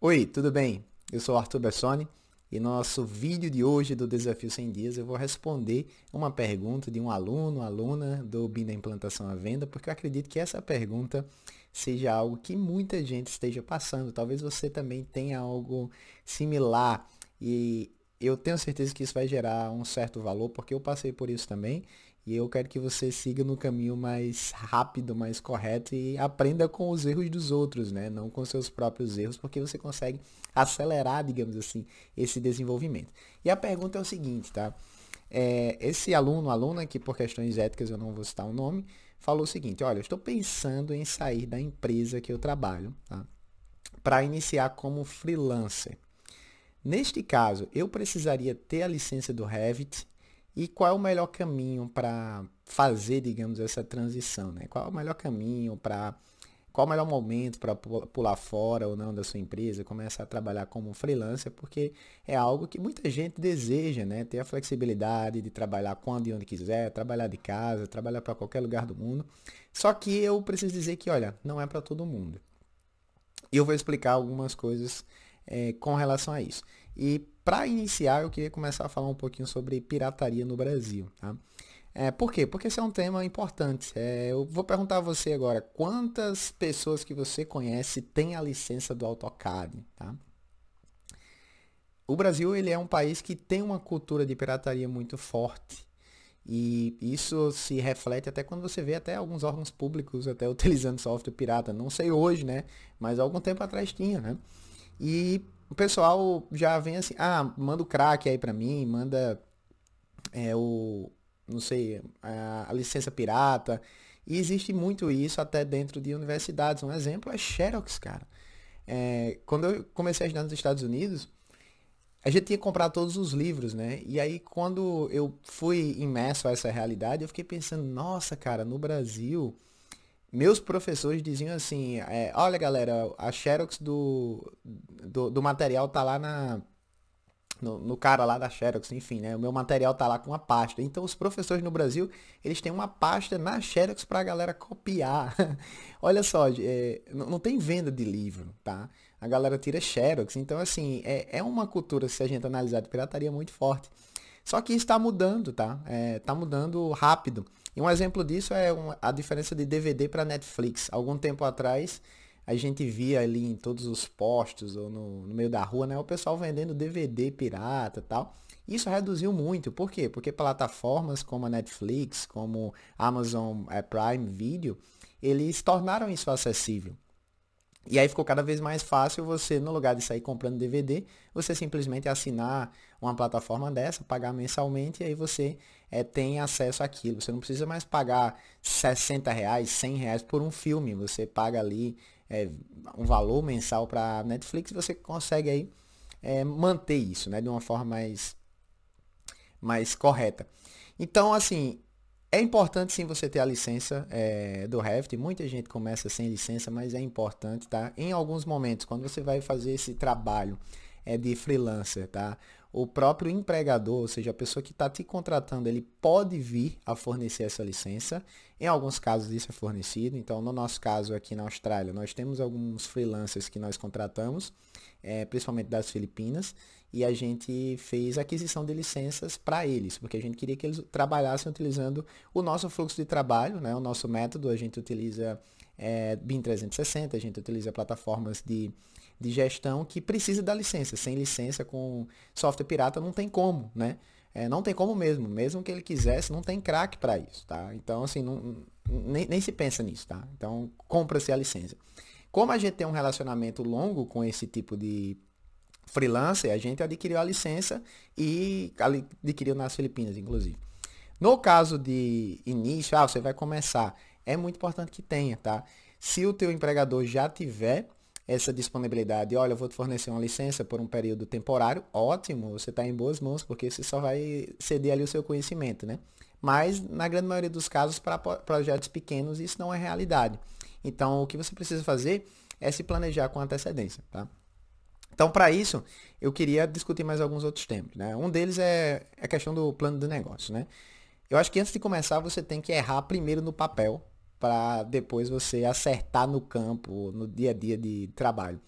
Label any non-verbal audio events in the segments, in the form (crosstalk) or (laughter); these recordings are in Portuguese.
Oi, tudo bem? Eu sou Arthur Bessoni e no nosso vídeo de hoje do Desafio 100 Dias eu vou responder uma pergunta de um aluno, aluna do BIM da Implantação à Venda, porque eu acredito que essa pergunta seja algo que muita gente esteja passando. Talvez você também tenha algo similar e eu tenho certeza que isso vai gerar um certo valor, porque eu passei por isso também e eu quero que você siga no caminho mais rápido, mais correto e aprenda com os erros dos outros, né? Não com seus próprios erros, porque você consegue acelerar, digamos assim, esse desenvolvimento. E a pergunta é o seguinte, tá? É, esse aluno, aluna que por questões éticas eu não vou citar o nome, falou o seguinte: olha, eu estou pensando em sair da empresa que eu trabalho, tá? Para iniciar como freelancer. Neste caso, eu precisaria ter a licença do Revit e qual é o melhor caminho para fazer, digamos, essa transição? Né? Qual é o melhor caminho para. Qual é o melhor momento para pular fora ou não da sua empresa, começar a trabalhar como freelancer, porque é algo que muita gente deseja, né? Ter a flexibilidade de trabalhar quando e onde quiser, trabalhar de casa, trabalhar para qualquer lugar do mundo. Só que eu preciso dizer que, olha, não é para todo mundo. E eu vou explicar algumas coisas é, com relação a isso. E para iniciar, eu queria começar a falar um pouquinho sobre pirataria no Brasil. Tá? É, por quê? Porque esse é um tema importante. É, eu vou perguntar a você agora, quantas pessoas que você conhece têm a licença do AutoCAD? Tá? O Brasil ele é um país que tem uma cultura de pirataria muito forte. E isso se reflete até quando você vê até alguns órgãos públicos até (laughs) utilizando software pirata. Não sei hoje, né? Mas algum tempo atrás tinha, né? E o pessoal já vem assim, ah, manda o crack aí para mim, manda é, o, não sei, a, a, licença pirata. E existe muito isso até dentro de universidades. Um exemplo é Xerox, cara. É, quando eu comecei a estudar nos Estados Unidos, a gente tinha que comprar todos os livros, né? E aí, quando eu fui imerso a essa realidade, eu fiquei pensando, nossa, cara, no Brasil, meus professores diziam assim, é, olha galera, a Xerox do, do, do, material tá lá na. No, no cara lá da Xerox, enfim, né? O meu material tá lá com uma pasta. Então os professores no Brasil, eles têm uma pasta na Xerox pra galera copiar. (laughs) olha só, é, não, não tem venda de livro, tá? A galera tira Xerox. Então, assim, é, é uma cultura, se a gente analisar de pirataria, muito forte. Só que está mudando, tá? Está é, tá mudando rápido. E um exemplo disso é a diferença de DVD para Netflix. Algum tempo atrás, a gente via ali em todos os postos ou no, no meio da rua, né? O pessoal vendendo DVD pirata e tal. Isso reduziu muito. Por quê? Porque plataformas como a Netflix, como Amazon é, Prime Video, eles tornaram isso acessível. E aí ficou cada vez mais fácil você, no lugar de sair comprando DVD, você simplesmente assinar uma plataforma dessa, pagar mensalmente e aí você é, tem acesso àquilo. Você não precisa mais pagar 60 reais, 100 reais por um filme. Você paga ali é, um valor mensal para Netflix e você consegue aí é, manter isso né, de uma forma mais, mais correta. Então, assim, é importante sim você ter a licença é, do Revit. Muita gente começa sem licença, mas é importante, tá? Em alguns momentos, quando você vai fazer esse trabalho é, de freelancer, tá? o próprio empregador, ou seja, a pessoa que está te contratando, ele pode vir a fornecer essa licença. Em alguns casos isso é fornecido. Então, no nosso caso aqui na Austrália, nós temos alguns freelancers que nós contratamos, é, principalmente das Filipinas, e a gente fez aquisição de licenças para eles, porque a gente queria que eles trabalhassem utilizando o nosso fluxo de trabalho, né, o nosso método. A gente utiliza é, BIM 360, a gente utiliza plataformas de de gestão que precisa da licença. Sem licença, com software pirata, não tem como, né? É, não tem como mesmo. Mesmo que ele quisesse, não tem crack para isso, tá? Então, assim, não, nem, nem se pensa nisso, tá? Então, compra-se a licença. Como a gente tem um relacionamento longo com esse tipo de freelancer, a gente adquiriu a licença e adquiriu nas Filipinas, inclusive. No caso de início, ah, você vai começar, é muito importante que tenha, tá? Se o teu empregador já tiver essa disponibilidade. Olha, eu vou te fornecer uma licença por um período temporário. Ótimo, você está em boas mãos, porque você só vai ceder ali o seu conhecimento, né? Mas, na grande maioria dos casos, para projetos pequenos, isso não é realidade. Então, o que você precisa fazer é se planejar com antecedência, tá? Então, para isso, eu queria discutir mais alguns outros temas, né? Um deles é, é a questão do plano de negócio, né? Eu acho que antes de começar, você tem que errar primeiro no papel para depois você acertar no campo, no dia a dia de trabalho.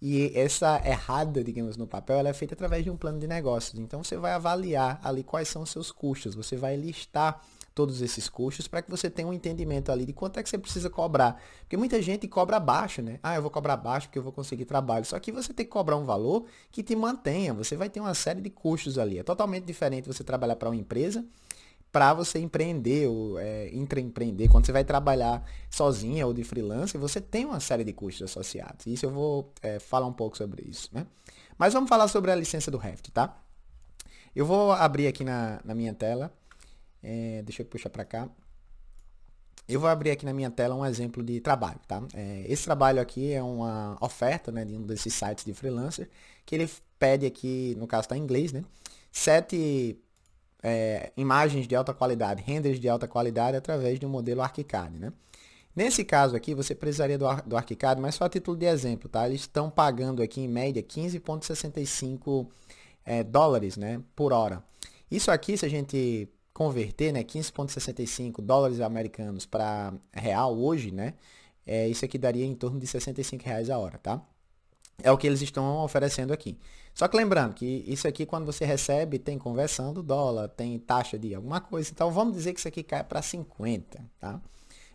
E essa errada, digamos, no papel, ela é feita através de um plano de negócios. Então você vai avaliar ali quais são os seus custos, você vai listar todos esses custos para que você tenha um entendimento ali de quanto é que você precisa cobrar. Porque muita gente cobra baixo, né? Ah, eu vou cobrar baixo porque eu vou conseguir trabalho. Só que você tem que cobrar um valor que te mantenha. Você vai ter uma série de custos ali. É totalmente diferente você trabalhar para uma empresa para você empreender ou é, intraempreender, quando você vai trabalhar sozinha ou de freelancer, você tem uma série de custos associados. Isso eu vou é, falar um pouco sobre isso, né? Mas vamos falar sobre a licença do Revit, tá? Eu vou abrir aqui na, na minha tela. É, deixa eu puxar para cá. Eu vou abrir aqui na minha tela um exemplo de trabalho, tá? É, esse trabalho aqui é uma oferta, né, de um desses sites de freelancer, que ele pede aqui, no caso está em inglês, né? Sete é, imagens de alta qualidade, renders de alta qualidade através de um modelo ArchiCAD, né? Nesse caso aqui, você precisaria do, do ArchiCAD, mas só a título de exemplo, tá? Eles estão pagando aqui, em média, 15,65 é, dólares né, por hora. Isso aqui, se a gente converter né, 15,65 dólares americanos para real hoje, né? É, isso aqui daria em torno de 65 reais a hora, tá? É o que eles estão oferecendo aqui. Só que lembrando que isso aqui, quando você recebe, tem conversão do dólar, tem taxa de alguma coisa. Então, vamos dizer que isso aqui cai para 50, tá?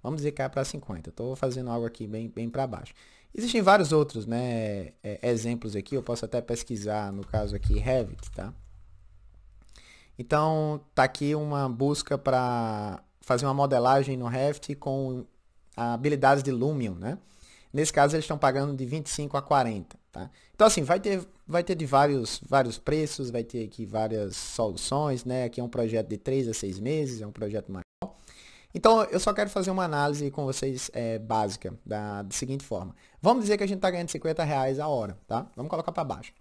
Vamos dizer que cai para 50. Estou fazendo algo aqui bem, bem para baixo. Existem vários outros né, é, exemplos aqui. Eu posso até pesquisar, no caso aqui, Revit, tá? Então, tá aqui uma busca para fazer uma modelagem no Revit com habilidades de Lumion, né? Nesse caso, eles estão pagando de 25 a 40, tá? Então, assim, vai ter, vai ter de vários, vários preços, vai ter aqui várias soluções, né? Aqui é um projeto de 3 a 6 meses, é um projeto maior. Então, eu só quero fazer uma análise com vocês é, básica, da, da seguinte forma. Vamos dizer que a gente está ganhando 50 reais a hora, tá? Vamos colocar para baixo.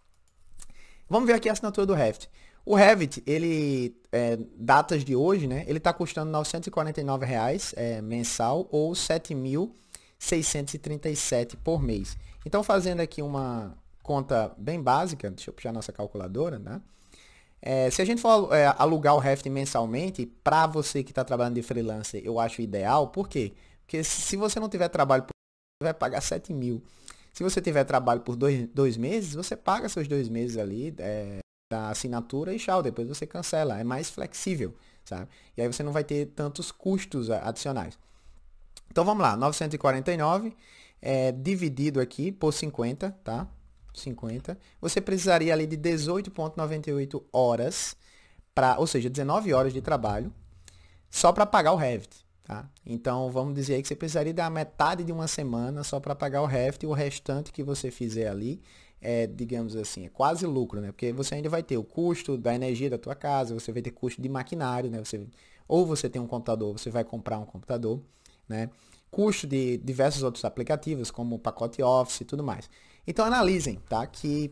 Vamos ver aqui a assinatura do Revit. O Revit, ele, é, datas de hoje, né? Ele está custando R$ 949 reais, é, mensal ou R$ 7.000 637 por mês. Então, fazendo aqui uma conta bem básica, deixa eu puxar nossa calculadora, né? É, se a gente for é, alugar o Raft mensalmente, para você que está trabalhando de freelancer, eu acho ideal. Por quê? Porque se você não tiver trabalho, você vai pagar 7 mil. Se você tiver trabalho por dois, dois meses, você paga seus dois meses ali é, da assinatura e tchau. Depois você cancela. É mais flexível, sabe? E aí você não vai ter tantos custos adicionais. Então vamos lá, 949 é, dividido aqui por 50, tá? 50. Você precisaria ali de 18.98 horas, pra, ou seja, 19 horas de trabalho, só para pagar o Revit. Tá? Então vamos dizer aí que você precisaria da metade de uma semana só para pagar o Revit e o restante que você fizer ali é, digamos assim, é quase lucro, né? Porque você ainda vai ter o custo da energia da tua casa, você vai ter custo de maquinário, né? Você, ou você tem um computador, você vai comprar um computador né? custo de diversos outros aplicativos, como o pacote Office e tudo mais. Então analisem, tá? Que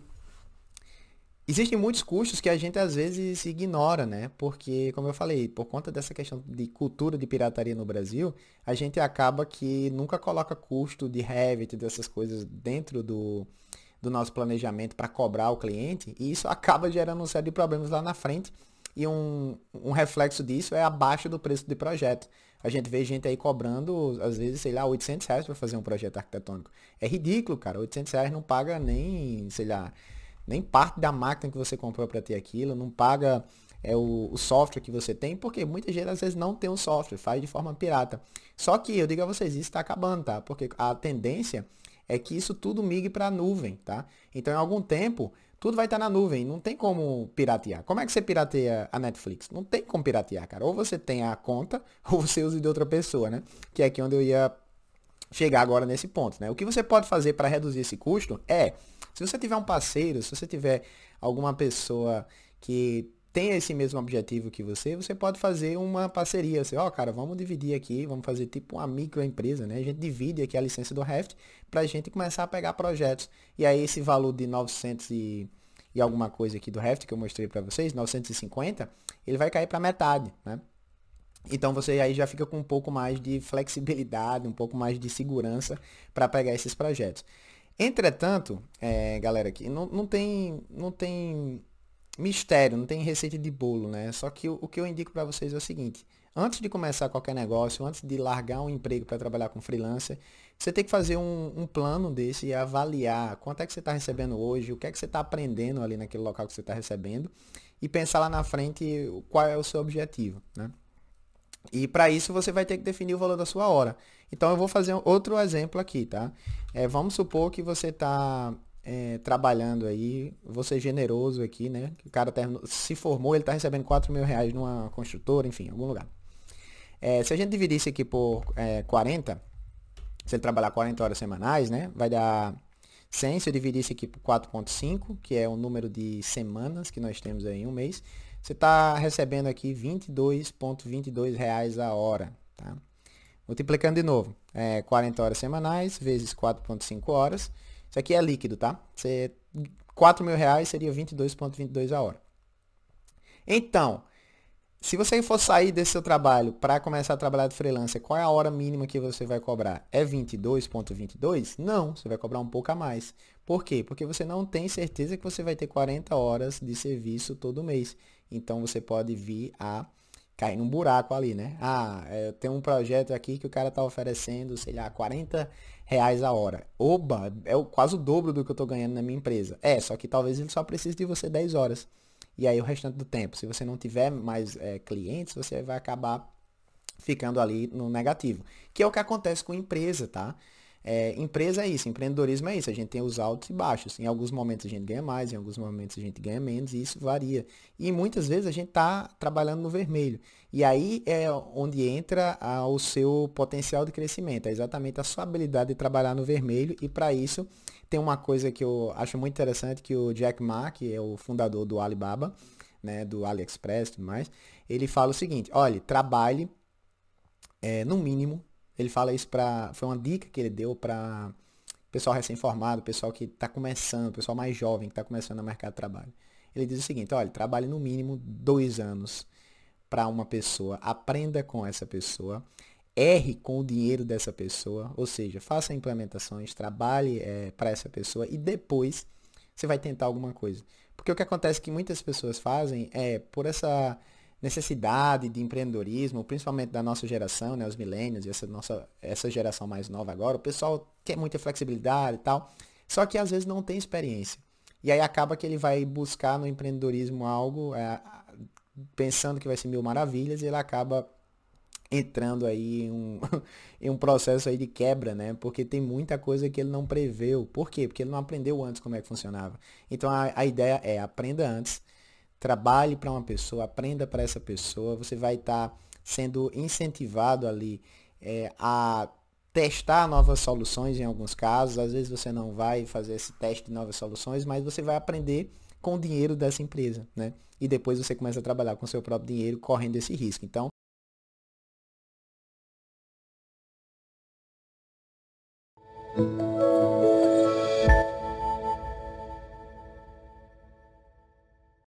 existem muitos custos que a gente às vezes ignora, né? Porque, como eu falei, por conta dessa questão de cultura de pirataria no Brasil, a gente acaba que nunca coloca custo de Revit, dessas coisas dentro do, do nosso planejamento para cobrar o cliente, e isso acaba gerando um certo de problemas lá na frente. E um, um reflexo disso é abaixo do preço de projeto. A gente vê gente aí cobrando, às vezes, sei lá, 800 reais para fazer um projeto arquitetônico. É ridículo, cara. 800 reais não paga nem, sei lá, nem parte da máquina que você comprou para ter aquilo, não paga é o, o, software que você tem, porque muita gente às vezes não tem o software, faz de forma pirata. Só que eu digo a vocês, isso está acabando, tá? Porque a tendência é que isso tudo migre para a nuvem, tá? Então, em algum tempo, tudo vai estar na nuvem, não tem como piratear. Como é que você pirateia a Netflix? Não tem como piratear, cara. Ou você tem a conta, (laughs) ou você usa de outra pessoa, né? Que é aqui onde eu ia chegar agora nesse ponto, né? O que você pode fazer para reduzir esse custo é, se você tiver um parceiro, se você tiver alguma pessoa que tem esse mesmo objetivo que você, você pode fazer uma parceria. Você, ó, oh, cara, vamos dividir aqui, vamos fazer tipo uma microempresa, né? A gente divide aqui a licença do Raft para a gente começar a pegar projetos. E aí esse valor de 900 e, e alguma coisa aqui do Raft que eu mostrei para vocês, 950, ele vai cair para metade, né? Então você aí já fica com um pouco mais de flexibilidade, um pouco mais de segurança para pegar esses projetos. Entretanto, é, galera, aqui não, não tem, não tem mistério, não tem receita de bolo, né? Só que o, o que eu indico para vocês é o seguinte. Antes de começar qualquer negócio, antes de largar um emprego para trabalhar com freelancer, você tem que fazer um, um, plano desse e avaliar quanto é que você está recebendo hoje, o que é que você está aprendendo ali naquele local que você está recebendo e pensar lá na frente qual é o seu objetivo, né? E para isso você vai ter que definir o valor da sua hora. Então eu vou fazer outro exemplo aqui, tá? É, vamos supor que você está é, trabalhando aí, vou ser é generoso aqui, né? O cara terminou, tá se formou, ele está recebendo 4 mil reais numa construtora, enfim, em algum lugar. É, se a gente dividisse aqui por é, 40, se ele trabalhar 40 horas semanais, né? Vai dar 100, se eu dividisse aqui por 4.5, que é o número de semanas que nós temos aí em um mês, você está recebendo aqui 22.22 reais a hora, tá? Multiplicando de novo, é, 40 horas semanais vezes 4.5 horas, isso aqui é líquido, tá? Você, 4 mil reais seria 22,22 22 a hora. Então, se você for sair desse seu trabalho para começar a trabalhar de freelancer, qual é a hora mínima que você vai cobrar? É 22,22? 22? Não, você vai cobrar um pouco a mais. Por quê? Porque você não tem certeza que você vai ter 40 horas de serviço todo mês. Então, você pode vir a cair num buraco ali, né? Ah, é, eu tenho um projeto aqui que o cara tá oferecendo, sei lá, 40 reais a hora. Oba, é quase o dobro do que eu tô ganhando na minha empresa. É, só que talvez ele só precise de você 10 horas. E aí o restante do tempo, se você não tiver mais é, clientes, você vai acabar ficando ali no negativo. Que é o que acontece com a empresa, tá? É, empresa é isso, empreendedorismo é isso. A gente tem os altos e baixos. Em alguns momentos a gente ganha mais, em alguns momentos a gente ganha menos, e isso varia. E muitas vezes a gente está trabalhando no vermelho. E aí é onde entra a, o seu potencial de crescimento. É exatamente a sua habilidade de trabalhar no vermelho. E para isso tem uma coisa que eu acho muito interessante que o Jack Ma, que é o fundador do Alibaba, né, do AliExpress e tudo mais, ele fala o seguinte, olha, trabalhe é, no mínimo ele fala isso para foi uma dica que ele deu para pessoal recém-formado, pessoal que está começando, pessoal mais jovem que está começando no mercado de trabalho. Ele diz o seguinte: olha, trabalhe no mínimo dois anos para uma pessoa, aprenda com essa pessoa, erre com o dinheiro dessa pessoa, ou seja, faça implementações, trabalhe é, eh, para essa pessoa e depois você vai tentar alguma coisa. Porque o que acontece que muitas pessoas fazem é por essa necessidade de empreendedorismo, principalmente da nossa geração, né, os milênios e essa nossa essa geração mais nova agora, o pessoal quer muita flexibilidade e tal, só que às vezes não tem experiência. E aí acaba que ele vai buscar no empreendedorismo algo, é, pensando que vai ser mil maravilhas, e ele acaba entrando aí em um, (laughs) em um processo aí de quebra, né? Porque tem muita coisa que ele não preveu. Por quê? Porque ele não aprendeu antes como é que funcionava. Então a, a ideia é aprenda antes trabalhe para uma pessoa, aprenda para essa pessoa, você vai estar tá sendo incentivado ali é, a testar novas soluções em alguns casos. Às vezes você não vai fazer esse teste de novas soluções, mas você vai aprender com o dinheiro dessa empresa, né? E depois você começa a trabalhar com seu próprio dinheiro correndo esse risco. Então,